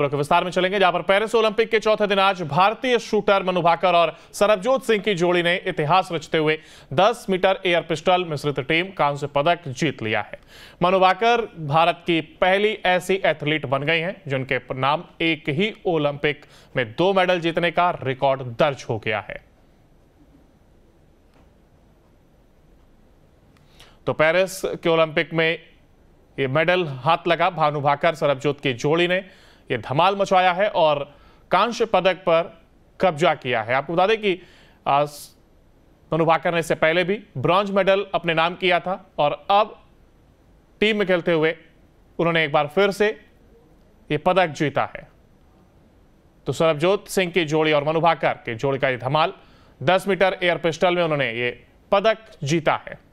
विस्तार में चलेंगे जहां पर पेरिस ओलंपिक के चौथे दिन आज भारतीय शूटर मनु भाकर और सरबजोत सिंह की जोड़ी ने इतिहास रचते हुए 10 मीटर एयर पिस्टल मिश्रित टीम कांस्य पदक जीत लिया है मनु भाकर भारत की पहली ऐसी एथलीट बन गई हैं जिनके नाम एक ही ओलंपिक में दो मेडल जीतने का रिकॉर्ड दर्ज हो गया है तो पेरिस के ओलंपिक में यह मेडल हाथ लगा भानु भाकर सरबजोत की जोड़ी ने ये धमाल मचाया है और कांस्य पदक पर कब्जा किया है आपको बता दें कि मनुभाकर ने इससे पहले भी ब्रॉन्ज मेडल अपने नाम किया था और अब टीम में खेलते हुए उन्होंने एक बार फिर से ये पदक जीता है तो सरबजोत सिंह की जोड़ी और मनुभाकर के जोड़ी का यह धमाल 10 मीटर एयर पिस्टल में उन्होंने ये पदक जीता है